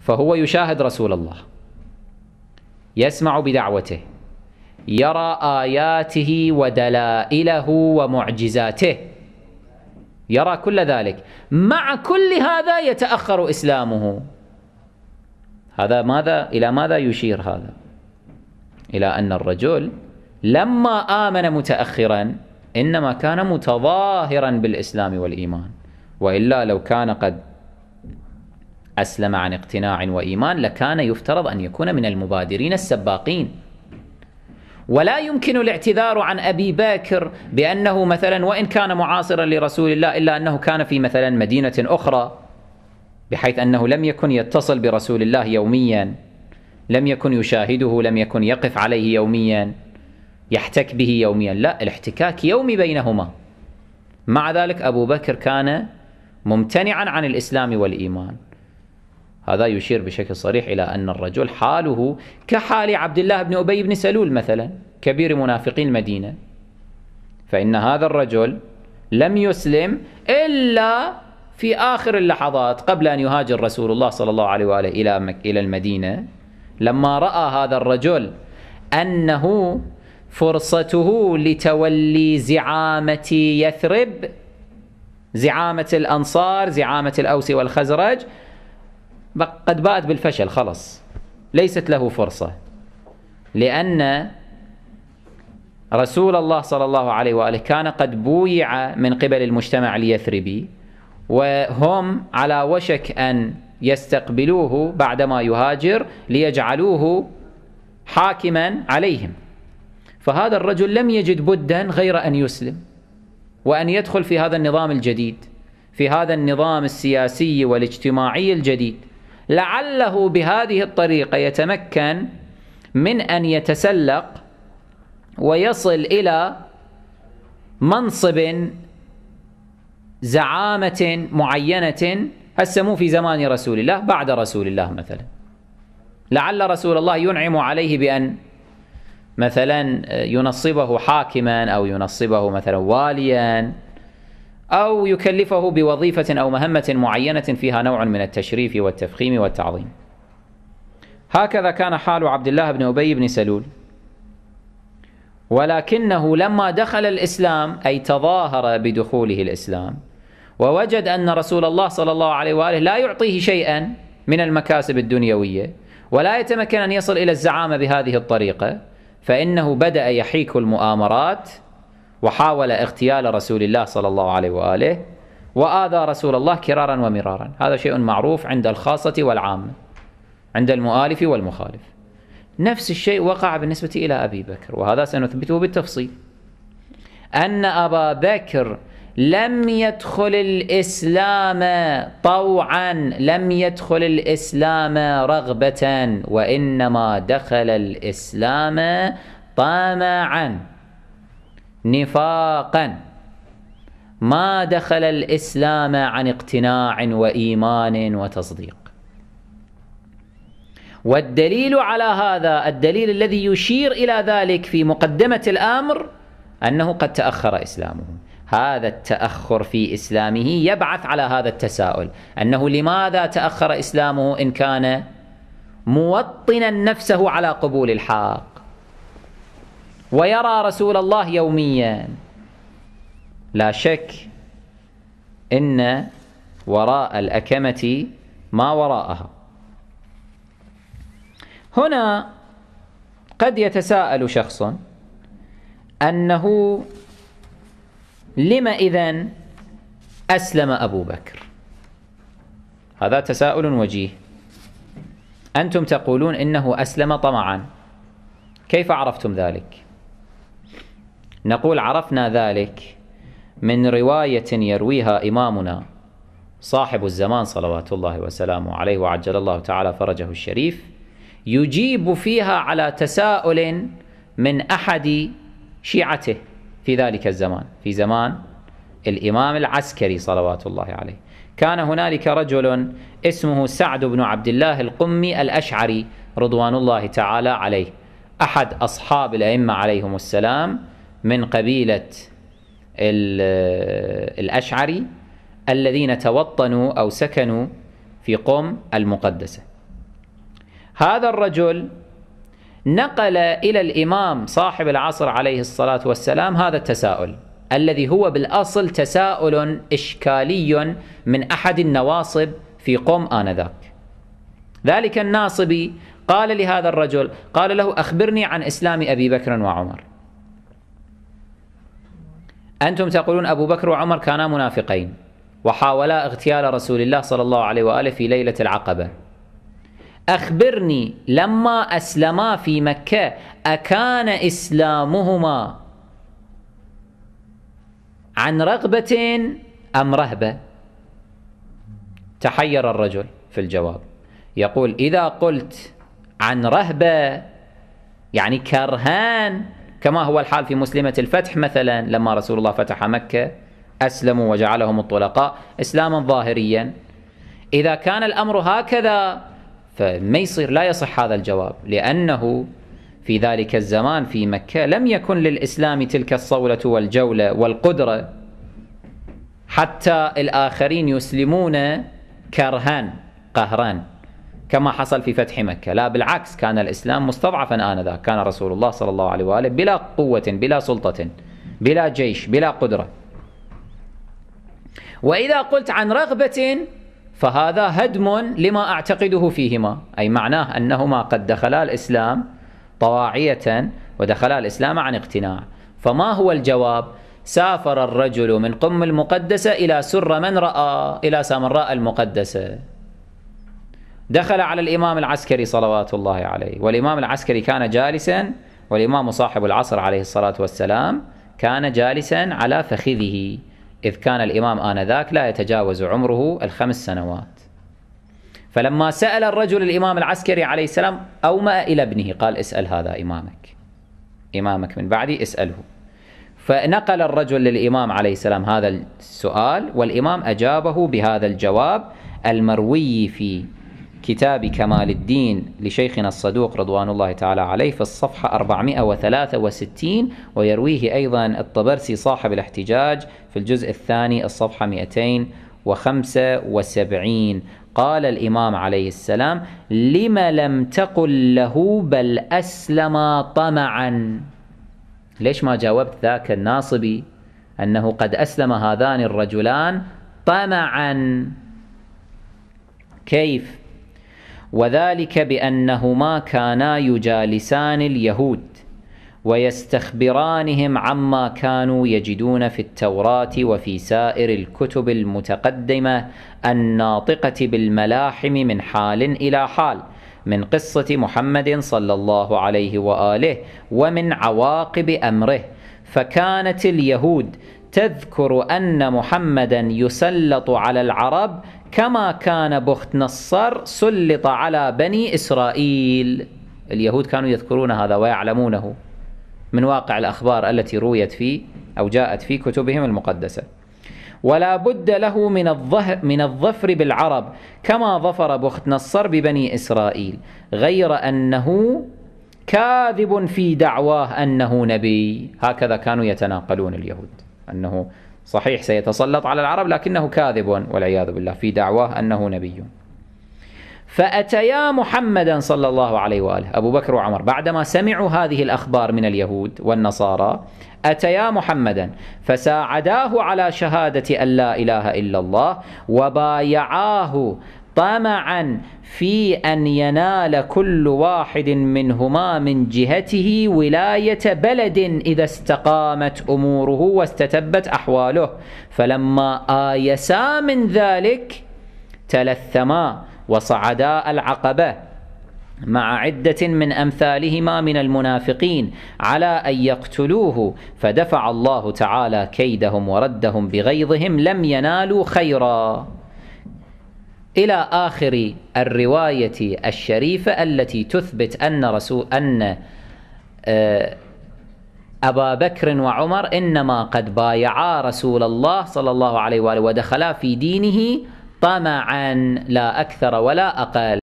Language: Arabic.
فهو يشاهد رسول الله يسمع بدعوته يرى آياته ودلائله ومعجزاته يرى كل ذلك مع كل هذا يتأخر إسلامه هذا ماذا إلى ماذا يشير هذا إلى أن الرجل لما آمن متأخرا إنما كان متظاهرا بالإسلام والإيمان وإلا لو كان قد أسلم عن اقتناع وإيمان لكان يفترض أن يكون من المبادرين السباقين ولا يمكن الاعتذار عن أبي بكر بأنه مثلا وإن كان معاصرا لرسول الله إلا أنه كان في مثلا مدينة أخرى بحيث أنه لم يكن يتصل برسول الله يوميا لم يكن يشاهده لم يكن يقف عليه يوميا يحتك به يوميا لا الاحتكاك يومي بينهما مع ذلك أبو بكر كان ممتنعا عن الإسلام والإيمان هذا يشير بشكل صريح إلى أن الرجل حاله كحال عبد الله بن أبي بن سلول مثلا كبير منافقي المدينة فإن هذا الرجل لم يسلم إلا في آخر اللحظات قبل أن يهاجر رسول الله صلى الله عليه وآله إلى, مك إلى المدينة لما رأى هذا الرجل أنه فرصته لتولي زعامة يثرب زعامة الأنصار زعامة الأوس والخزرج قد باءت بالفشل خلص ليست له فرصة لأن رسول الله صلى الله عليه وآله كان قد بويع من قبل المجتمع اليثربي وهم على وشك أن يستقبلوه بعدما يهاجر ليجعلوه حاكما عليهم فهذا الرجل لم يجد بدا غير أن يسلم وأن يدخل في هذا النظام الجديد في هذا النظام السياسي والاجتماعي الجديد لعله بهذه الطريقة يتمكن من أن يتسلق ويصل إلى منصب زعامة معينة هسه مو في زمان رسول الله بعد رسول الله مثلا لعل رسول الله ينعم عليه بأن مثلا ينصبه حاكما أو ينصبه مثلا واليا أو يكلفه بوظيفة أو مهمة معينة فيها نوع من التشريف والتفخيم والتعظيم هكذا كان حال عبد الله بن أبي بن سلول ولكنه لما دخل الإسلام أي تظاهر بدخوله الإسلام ووجد أن رسول الله صلى الله عليه وآله لا يعطيه شيئا من المكاسب الدنيوية ولا يتمكن أن يصل إلى الزعامة بهذه الطريقة فإنه بدأ يحيك المؤامرات وحاول اغتيال رسول الله صلى الله عليه وآله وآذى رسول الله كرارا ومرارا هذا شيء معروف عند الخاصة والعامة عند المؤالف والمخالف نفس الشيء وقع بالنسبة إلى أبي بكر وهذا سنثبته بالتفصيل أن أبا بكر لم يدخل الإسلام طوعا لم يدخل الإسلام رغبة وإنما دخل الإسلام طمعا نفاقا ما دخل الإسلام عن اقتناع وإيمان وتصديق والدليل على هذا الدليل الذي يشير إلى ذلك في مقدمة الأمر أنه قد تأخر إسلامه هذا التأخر في إسلامه يبعث على هذا التساؤل أنه لماذا تأخر إسلامه إن كان موطنا نفسه على قبول الحق ويرى رسول الله يوميا لا شك ان وراء الاكمه ما وراءها هنا قد يتساءل شخص انه لم اذا اسلم ابو بكر هذا تساؤل وجيه انتم تقولون انه اسلم طمعا كيف عرفتم ذلك نقول عرفنا ذلك من رواية يرويها إمامنا صاحب الزمان صلوات الله وسلامه عليه وعجل الله تعالى فرجه الشريف يجيب فيها على تساؤل من أحد شيعته في ذلك الزمان في زمان الإمام العسكري صلوات الله عليه كان هنالك رجل اسمه سعد بن عبد الله القمي الأشعري رضوان الله تعالى عليه أحد أصحاب الأئمة عليهم السلام من قبيلة الأشعري الذين توطنوا أو سكنوا في قم المقدسة هذا الرجل نقل إلى الإمام صاحب العصر عليه الصلاة والسلام هذا التساؤل الذي هو بالأصل تساؤل إشكالي من أحد النواصب في قم آنذاك ذلك الناصبي قال لهذا الرجل قال له أخبرني عن إسلام أبي بكر وعمر أنتم تقولون أبو بكر وعمر كانا منافقين وحاولا اغتيال رسول الله صلى الله عليه وآله في ليلة العقبة أخبرني لما أسلما في مكة أكان إسلامهما عن رغبة أم رهبة تحير الرجل في الجواب يقول إذا قلت عن رهبة يعني كرهان كما هو الحال في مسلمة الفتح مثلا لما رسول الله فتح مكة أسلموا وجعلهم الطلقاء إسلاما ظاهريا إذا كان الأمر هكذا فما يصير لا يصح هذا الجواب لأنه في ذلك الزمان في مكة لم يكن للإسلام تلك الصولة والجولة والقدرة حتى الآخرين يسلمون كرها قهرا كما حصل في فتح مكة لا بالعكس كان الإسلام مستضعفا آنذاك كان رسول الله صلى الله عليه وآله بلا قوة بلا سلطة بلا جيش بلا قدرة وإذا قلت عن رغبة فهذا هدم لما أعتقده فيهما أي معناه أنهما قد دخلا الإسلام طواعية ودخلا الإسلام عن اقتناع فما هو الجواب؟ سافر الرجل من قم المقدسة إلى سر من رأى إلى سامراء المقدسة دخل على الإمام العسكري صلوات الله عليه والإمام العسكري كان جالسا والإمام صاحب العصر عليه الصلاة والسلام كان جالسا على فخذه إذ كان الإمام آنذاك لا يتجاوز عمره الخمس سنوات فلما سأل الرجل الإمام العسكري عليه السلام أومأ إلى ابنه قال اسأل هذا إمامك إمامك من بعدي اسأله فنقل الرجل للإمام عليه السلام هذا السؤال والإمام أجابه بهذا الجواب المروي في كتاب كمال الدين لشيخنا الصدوق رضوان الله تعالى عليه في الصفحة 463 ويرويه أيضا الطبرسي صاحب الاحتجاج في الجزء الثاني الصفحة 275 قال الإمام عليه السلام لم لم تقل له بل أسلم طمعا ليش ما جاوبت ذاك الناصبي أنه قد أسلم هذان الرجلان طمعا كيف وذلك بأنهما كانا يجالسان اليهود ويستخبرانهم عما كانوا يجدون في التوراة وفي سائر الكتب المتقدمة الناطقة بالملاحم من حال إلى حال من قصة محمد صلى الله عليه وآله ومن عواقب أمره فكانت اليهود تذكر أن محمدا يسلط على العرب كما كان بخت نصر سلط على بني إسرائيل اليهود كانوا يذكرون هذا ويعلمونه من واقع الأخبار التي رويت في أو جاءت في كتبهم المقدسة ولا بد له من الظهر من الظفر بالعرب كما ظفر بخت نصر ببني إسرائيل غير أنه كاذب في دعواه أنه نبي هكذا كانوا يتناقلون اليهود أنه صحيح سيتسلط على العرب لكنه كاذب والعياذ بالله في دعواه أنه نبي فأتيا محمدا صلى الله عليه وآله أبو بكر وعمر بعدما سمعوا هذه الأخبار من اليهود والنصارى أتيا محمدا فساعداه على شهادة أن لا إله إلا الله وبايعاه طمعا في أن ينال كل واحد منهما من جهته ولاية بلد إذا استقامت أموره واستتبت أحواله فلما آيسا من ذلك تلثما وصعدا العقبة مع عدة من أمثالهما من المنافقين على أن يقتلوه فدفع الله تعالى كيدهم وردهم بغيظهم لم ينالوا خيرا إلى آخر الرواية الشريفة التي تثبت أن رسول أن آه، أبا بكر وعمر إنما قد بايعا رسول الله صلى الله عليه وآله ودخلا في دينه طمعا لا أكثر ولا أقل